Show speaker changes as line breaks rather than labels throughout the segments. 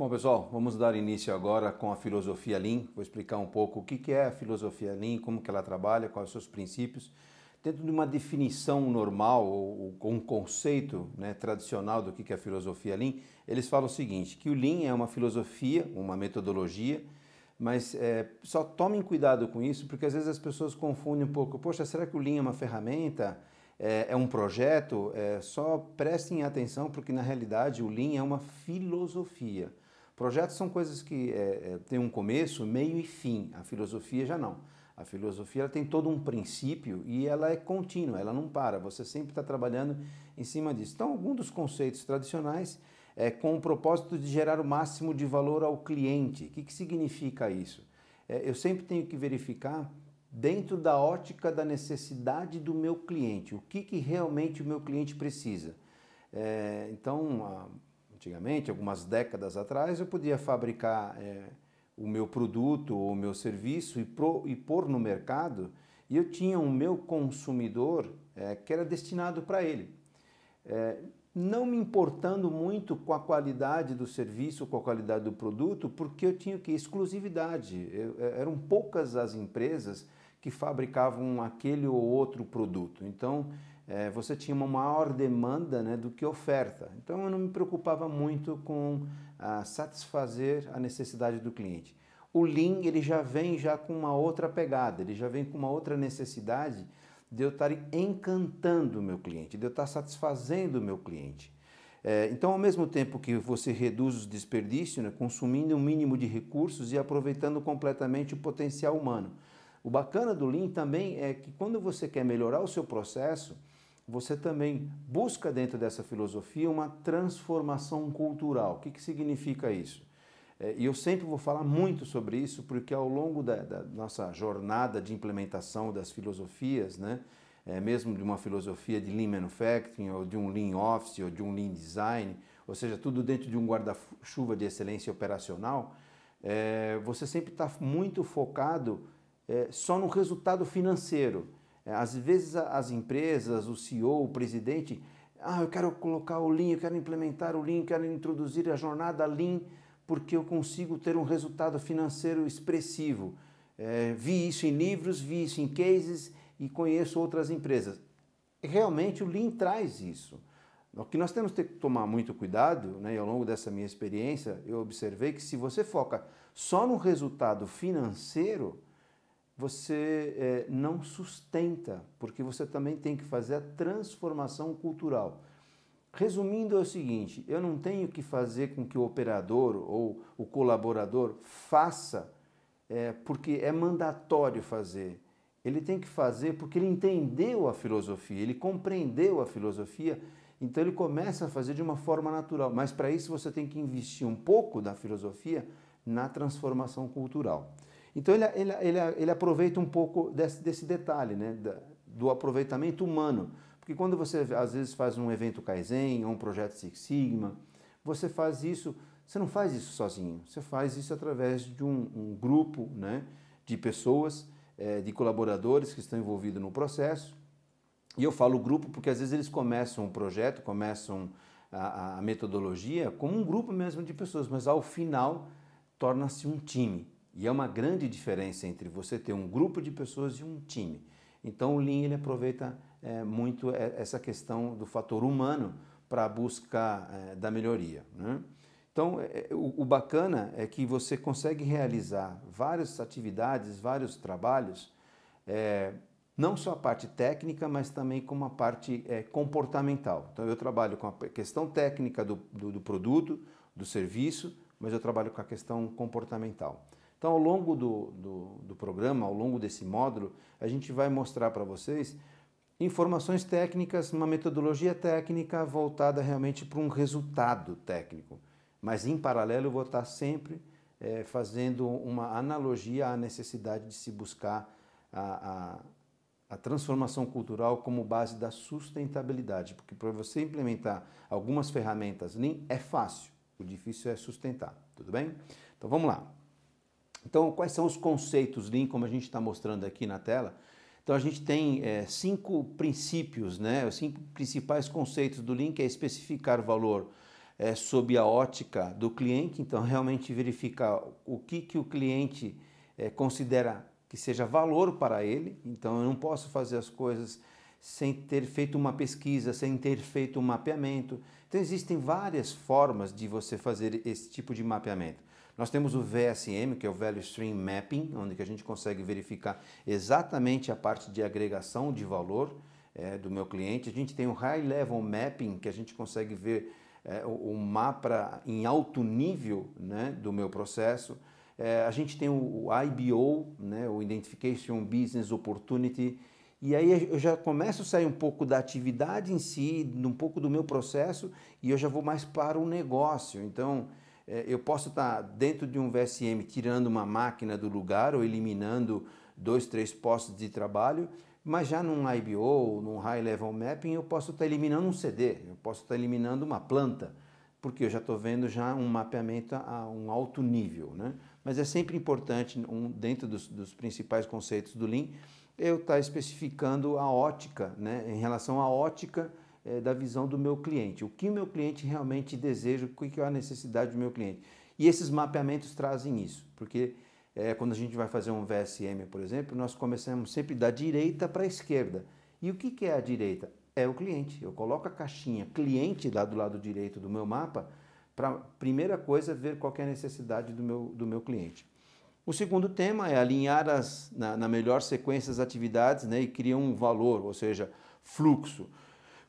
Bom, pessoal, vamos dar início agora com a filosofia Lean. Vou explicar um pouco o que é a filosofia Lean, como que ela trabalha, quais os seus princípios. Dentro de uma definição normal ou um conceito né, tradicional do que é a filosofia Lean, eles falam o seguinte, que o Lean é uma filosofia, uma metodologia, mas é, só tomem cuidado com isso, porque às vezes as pessoas confundem um pouco. Poxa, será que o Lean é uma ferramenta? É, é um projeto? É, só prestem atenção, porque na realidade o Lean é uma filosofia. Projetos são coisas que é, é, têm um começo, meio e fim. A filosofia já não. A filosofia ela tem todo um princípio e ela é contínua, ela não para. Você sempre está trabalhando em cima disso. Então, algum dos conceitos tradicionais é com o propósito de gerar o máximo de valor ao cliente. O que, que significa isso? É, eu sempre tenho que verificar dentro da ótica da necessidade do meu cliente, o que, que realmente o meu cliente precisa. É, então, a, Antigamente, algumas décadas atrás, eu podia fabricar é, o meu produto ou o meu serviço e, pro, e pôr no mercado e eu tinha um meu consumidor é, que era destinado para ele. É, não me importando muito com a qualidade do serviço, com a qualidade do produto, porque eu tinha que exclusividade. Eu, é, eram poucas as empresas que fabricavam aquele ou outro produto. Então, é, você tinha uma maior demanda né, do que oferta. Então eu não me preocupava muito com ah, satisfazer a necessidade do cliente. O Lean ele já vem já com uma outra pegada, ele já vem com uma outra necessidade de eu estar encantando o meu cliente, de eu estar satisfazendo o meu cliente. É, então, ao mesmo tempo que você reduz os desperdícios, né, consumindo o um mínimo de recursos e aproveitando completamente o potencial humano. O bacana do Lean também é que quando você quer melhorar o seu processo, você também busca dentro dessa filosofia uma transformação cultural. O que, que significa isso? É, e eu sempre vou falar muito sobre isso, porque ao longo da, da nossa jornada de implementação das filosofias, né, é, mesmo de uma filosofia de Lean Manufacturing, ou de um Lean Office, ou de um Lean Design, ou seja, tudo dentro de um guarda-chuva de excelência operacional, é, você sempre está muito focado é, só no resultado financeiro. É, às vezes as empresas, o CEO, o presidente, ah, eu quero colocar o Lean, eu quero implementar o Lean, eu quero introduzir a jornada Lean porque eu consigo ter um resultado financeiro expressivo. É, vi isso em livros, vi isso em cases e conheço outras empresas. Realmente o Lean traz isso. O que nós temos que tomar muito cuidado, né, e ao longo dessa minha experiência, eu observei que se você foca só no resultado financeiro, você é, não sustenta, porque você também tem que fazer a transformação cultural. Resumindo, é o seguinte: eu não tenho que fazer com que o operador ou o colaborador faça, é, porque é mandatório fazer. Ele tem que fazer porque ele entendeu a filosofia, ele compreendeu a filosofia, então ele começa a fazer de uma forma natural. Mas para isso você tem que investir um pouco da filosofia na transformação cultural. Então ele, ele, ele, ele aproveita um pouco desse, desse detalhe, né? do aproveitamento humano. Porque quando você às vezes faz um evento Kaizen ou um projeto Six Sigma, você faz isso, você não faz isso sozinho, você faz isso através de um, um grupo né? de pessoas, é, de colaboradores que estão envolvidos no processo. E eu falo grupo porque às vezes eles começam um projeto, começam a, a metodologia como um grupo mesmo de pessoas, mas ao final torna-se um time. E é uma grande diferença entre você ter um grupo de pessoas e um time. Então o Lean ele aproveita é, muito é, essa questão do fator humano para a busca é, da melhoria. Né? Então é, é, o, o bacana é que você consegue realizar várias atividades, vários trabalhos, é, não só a parte técnica, mas também com uma parte comportamental. Então eu trabalho com a questão técnica do, do, do produto, do serviço, mas eu trabalho com a questão comportamental. Então, ao longo do, do, do programa, ao longo desse módulo, a gente vai mostrar para vocês informações técnicas, uma metodologia técnica voltada realmente para um resultado técnico. Mas, em paralelo, eu vou estar tá sempre é, fazendo uma analogia à necessidade de se buscar a, a, a transformação cultural como base da sustentabilidade. Porque para você implementar algumas ferramentas Lean é fácil, o difícil é sustentar. Tudo bem? Então, vamos lá. Então, quais são os conceitos Lean, como a gente está mostrando aqui na tela? Então, a gente tem é, cinco princípios, né? os cinco principais conceitos do Lean, que é especificar o valor é, sob a ótica do cliente, então realmente verificar o que, que o cliente é, considera que seja valor para ele, então eu não posso fazer as coisas sem ter feito uma pesquisa, sem ter feito um mapeamento. Então existem várias formas de você fazer esse tipo de mapeamento. Nós temos o VSM, que é o Value Stream Mapping, onde que a gente consegue verificar exatamente a parte de agregação de valor é, do meu cliente. A gente tem o High Level Mapping, que a gente consegue ver é, o, o, mapa em alto nível né, do meu processo. É, a gente tem o, o IBO, né, o Identification Business Opportunity, e aí eu já começo a sair um pouco da atividade em si, um pouco do meu processo, e eu já vou mais para o negócio. Então, é, eu posso estar tá dentro de um VSM tirando uma máquina do lugar ou eliminando dois, três postos de trabalho, mas já num IBO, ou num High Level Mapping, eu posso estar tá eliminando um CD, eu posso estar tá eliminando uma planta, porque eu já estou vendo já um mapeamento a um alto nível. Né? Mas é sempre importante, um, dentro dos, dos principais conceitos do Lean, eu estar especificando a ótica, né? em relação à ótica, é, da visão do meu cliente, o que o meu cliente realmente deseja, o que é a necessidade do meu cliente. E esses mapeamentos trazem isso, porque é, quando a gente vai fazer um VSM, por exemplo, nós começamos sempre da direita para a esquerda. E o que, que é a direita? É o cliente. Eu coloco a caixinha cliente lá do lado direito do meu mapa para, primeira coisa, ver qual é a necessidade do meu, do meu cliente. O segundo tema é alinhar as, na, na melhor sequência as atividades né, e criar um valor, ou seja, fluxo.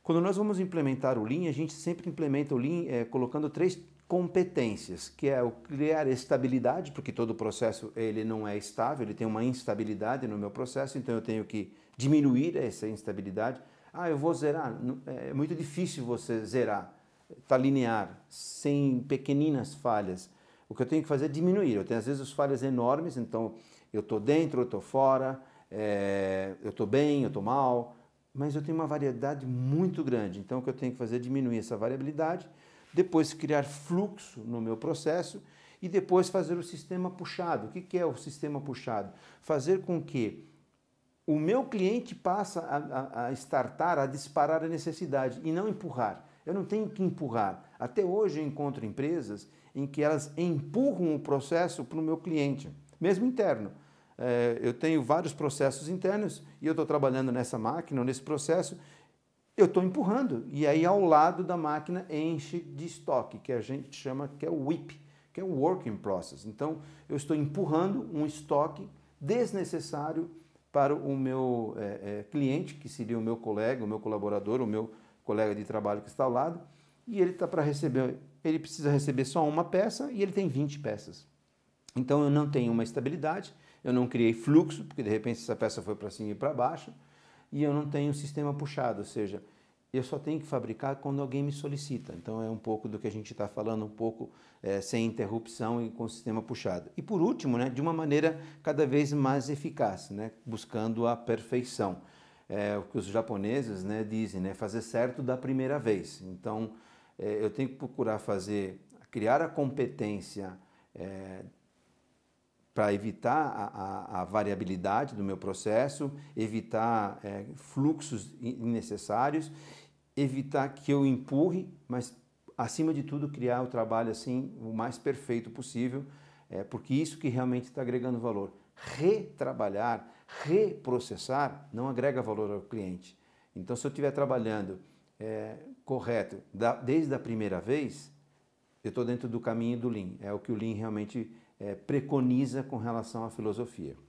Quando nós vamos implementar o Lean, a gente sempre implementa o Lean é, colocando três competências, que é o criar estabilidade, porque todo o processo ele não é estável, ele tem uma instabilidade no meu processo, então eu tenho que diminuir essa instabilidade. Ah, eu vou zerar. É, é muito difícil você zerar, está linear, sem pequeninas falhas. O que eu tenho que fazer é diminuir. Eu tenho às vezes falhas enormes, então eu estou dentro, eu estou fora, é, eu estou bem, eu estou mal, mas eu tenho uma variedade muito grande. Então, o que eu tenho que fazer é diminuir essa variabilidade, depois criar fluxo no meu processo e depois fazer o sistema puxado. O que é o sistema puxado? Fazer com que o meu cliente passe a, a, a startar, a disparar a necessidade e não empurrar. Eu não tenho que empurrar. Até hoje eu encontro empresas em que elas empurram o processo para o meu cliente, mesmo interno é, eu tenho vários processos internos e eu estou trabalhando nessa máquina, nesse processo, eu estou empurrando. E aí ao lado da máquina enche de estoque, que a gente chama que é o WIP, que é o Working Process. Então eu estou empurrando um estoque desnecessário para o meu é, é, cliente, que seria o meu colega, o meu colaborador, o meu colega de trabalho que está ao lado, e ele está para receber, ele precisa receber só uma peça e ele tem 20 peças. Então eu não tenho uma estabilidade, eu não criei fluxo, porque de repente essa peça foi para cima e para baixo, e eu não tenho sistema puxado, ou seja, eu só tenho que fabricar quando alguém me solicita. Então é um pouco do que a gente está falando, um pouco é, sem interrupção e com o sistema puxado. E por último, né, de uma maneira cada vez mais eficaz, né, buscando a perfeição. É o que os japoneses né, dizem, né, fazer certo da primeira vez. Então é, eu tenho que procurar fazer, criar a competência é, para evitar a, a, a, variabilidade do meu processo, evitar é, fluxos innecessários, evitar que eu empurre, mas acima de tudo criar o trabalho assim o mais perfeito possível, é, porque isso que realmente está agregando valor. Retrabalhar, reprocessar não agrega valor ao cliente. Então, se eu estiver trabalhando é, correto da, desde a primeira vez, eu estou dentro do caminho do Lean. É o que o Lean realmente é, preconiza com relação à filosofia.